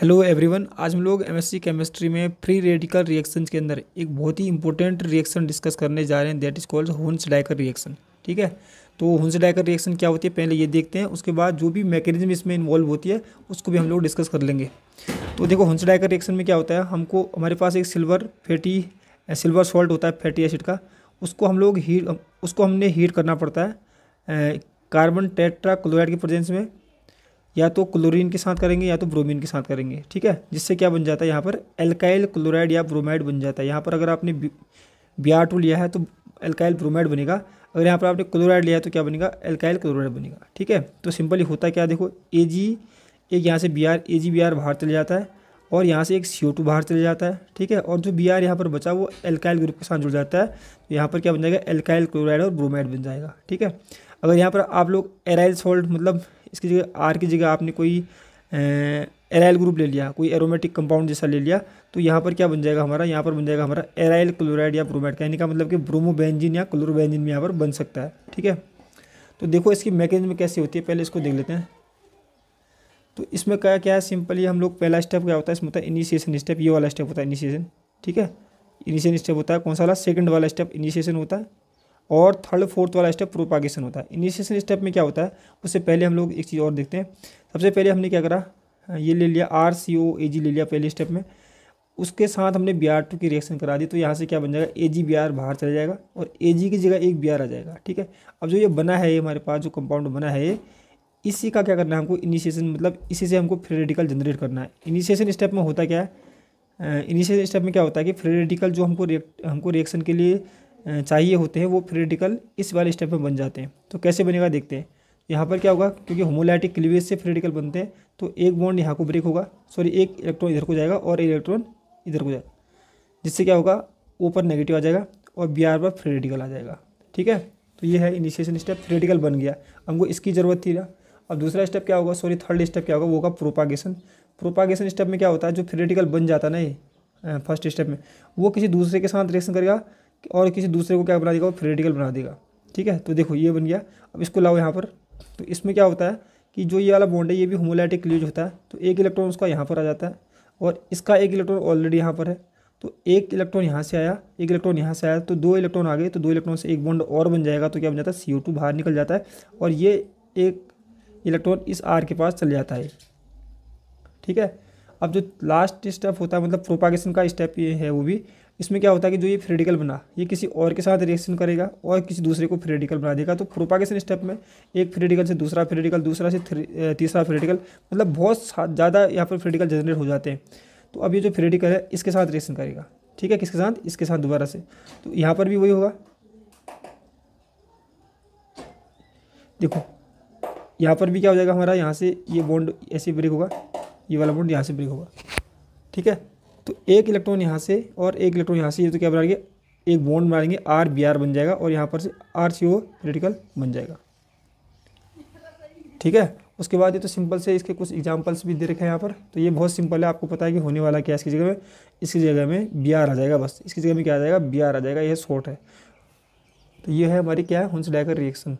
hello everyone आज हम लोग एमएससी केमिस्ट्री में फ्री रेडिकल रिएक्शन के अंदर एक बहुत ही इंपॉर्टेंट रिएक्शन डिस्कस करने जा रहे हैं that is called Hunsdiecker reaction ठीक है तो हुंस डाइकर रिएक्शन क्या होती है पहले ये देखते हैं उसके बाद जो भी मैकेनिज्म इसमें इन्वॉल्व होती है उसको भी हम लोग डिस्कस कर लेंगे तो देखो हुंस डाइकर रिएक्शन में क्या होता है हमको हमारे पास एक सिल्वर फैटी सिल्वर सॉल्ट होता है फैटी एसिड का उसको हम लोग हीट उसको हमने हीट करना पड़ता है कार्बन टेट्रा क्लोराइड की प्रेजेंस में या तो क्लोरीन के साथ करेंगे या तो ब्रोमीन के साथ करेंगे ठीक है जिससे क्या बन जाता है यहाँ पर एल्काइल क्लोराइड या ब्रोमाइड बन जाता है यहाँ पर अगर आपने बी आर टू लिया है तो एल्काइल ब्रोमाइड बनेगा अगर यहाँ पर आपने क्लोराइड लिया है तो क्या बनेगा एल्काइल क्लोराइड बनेगा ठीक है तो सिंपली होता क्या देखो ए जी एक यहाँ से B R A G B R बाहर चले जाता है और यहाँ से एक सी ओ टू बाहर चले जाता है ठीक है और जो बी आर यहाँ पर बचा वो एल्काइल ग्रुप के साथ जुड़ जाता है तो यहाँ पर क्या बन जाएगा एल्काइल क्लोराइड और ब्रोमाइड बन जाएगा ठीक है अगर यहाँ पर आप लोग एराइल सॉल्ट मतलब इसकी जगह आर की जगह आपने कोई एराइल ग्रुप ले लिया कोई एरोमेटिक कंपाउंड जैसा ले लिया तो यहाँ पर क्या बन जाएगा हमारा यहाँ पर बन जाएगा हमारा एराइल क्लोराइड या का यानी का मतलब कि ब्रोमोबेंजिन या क्लोरोबेंजिन भी यहाँ पर बन सकता है ठीक है तो देखो इसकी मैकेनिज्म कैसे होती है पहले इसको देख लेते हैं तो इसमें क्या क्या है सिंपली हम लोग पहला स्टेप क्या होता है इसमें होता है इनिशिएशन स्टेप ये वाला स्टेप होता है इनिशिएशन ठीक है इनिशिएशन स्टेप होता है कौन सा वाला सेकंड वाला स्टेप इनिशिएशन होता है और थर्ड फोर्थ वाला स्टेप प्रोपागेशन होता है इनिशिएशन स्टेप में क्या होता है उससे पहले हम लोग एक चीज़ और देखते हैं सबसे पहले हमने क्या करा ये ले लिया आर सी ओ ए जी ले लिया पहले स्टेप में उसके साथ हमने बी आर टू की रिएक्शन करा दी तो यहाँ से क्या बन जाएगा ए जी बी आर बाहर चला जाएगा और ए जी की जगह एक बी आर आ जाएगा ठीक है अब जो ये बना है ये हमारे पास जो कंपाउंड बना है ये इसी का क्या करना है हमको इनिशिएशन मतलब इसी से हमको फ्री रेडिकल जनरेट करना है इनिशिएशन स्टेप में होता क्या है इनिशिएशन स्टेप में क्या होता है कि फ्री रेडिकल जो हमको रिएक्ट हमको रिएक्शन के लिए चाहिए होते हैं वो फ्री रेडिकल इस वाले स्टेप में बन जाते हैं तो कैसे बनेगा देखते हैं यहाँ पर क्या होगा क्योंकि होमोलाइटिक क्लीवेज से फ्री रेडिकल बनते हैं तो एक बॉन्ड यहाँ को ब्रेक होगा सॉरी एक इलेक्ट्रॉन इधर को जाएगा और एक इलेक्ट्रॉन इधर को जाएगा जिससे क्या होगा ओ पर नेगेटिव आ जाएगा और बी आर पर फ्री रेडिकल आ जाएगा ठीक है तो ये है इनिशिएशन स्टेप फ्री रेडिकल बन गया हमको इसकी ज़रूरत थी ना अब दूसरा स्टेप क्या होगा सॉरी थर्ड स्टेप क्या होगा वो होगा प्रोपागेशन प्रोपागेशन स्टेप में क्या होता है जो फ्री रेडिकल बन जाता ये फर्स्ट स्टेप में वो किसी दूसरे के साथ रिएक्शन करेगा और किसी दूसरे को क्या बना देगा वो रेडिकल बना देगा ठीक है तो देखो ये बन गया अब इसको लाओ यहाँ पर तो इसमें क्या होता है कि जो ये वाला बॉन्ड है ये भी होमोलाइटिक क्लीज होता है तो एक इलेक्ट्रॉन उसका यहाँ पर आ जाता है और इसका एक इलेक्ट्रॉन ऑलरेडी यहाँ पर है तो एक इलेक्ट्रॉन यहाँ से आया एक इलेक्ट्रॉन यहाँ से आया तो दो इलेक्ट्रॉन आ गए तो दो इलेक्ट्रॉन से एक बॉन्ड और बन जाएगा तो क्या बन जाता है सी बाहर निकल जाता है और ये एक इलेक्ट्रॉन इस आर के पास चल जाता है ठीक है अब जो लास्ट स्टेप होता है मतलब प्रोपागेशन का स्टेप ये है वो भी इसमें क्या होता है कि जो ये फ्रेडिकल बना ये किसी और के साथ रिएक्शन करेगा और किसी दूसरे को फ्रेडिकल बना देगा तो प्रोपागेशन स्टेप में एक फ्रेडिकल से दूसरा फ्रेडिकल दूसरा से तीसरा फ्रेडिकल मतलब बहुत ज़्यादा यहाँ पर फ्रेडिकल जनरेट हो जाते हैं तो अब ये जो फ्रेडिकल है इसके साथ रिएक्शन करेगा ठीक है किसके साथ इसके साथ दोबारा से तो यहाँ पर भी वही होगा देखो यहाँ पर भी क्या हो जाएगा हमारा यहाँ से ये बॉन्ड ऐसे ब्रेक होगा ये वाला बॉन्ड यहाँ से ब्रेक होगा ठीक है तो एक इलेक्ट्रॉन यहाँ से और एक इलेक्ट्रॉन यहाँ से ये तो क्या बनाएंगे एक बॉन्ड बनाएंगे आर बी आर बन जाएगा और यहाँ पर से आर सी ओ रेडिकल बन जाएगा ठीक है उसके बाद ये तो सिंपल से इसके कुछ एग्जाम्पल्स भी दे रखे हैं यहाँ पर तो ये बहुत सिंपल है आपको पता है कि होने वाला क्या है इसकी जगह में इसकी जगह में बी आर आ जाएगा बस इसकी जगह में क्या आ जाएगा बी आर आ जाएगा यह शॉर्ट है तो ये है हमारी क्या है हंस डायकर रिएक्शन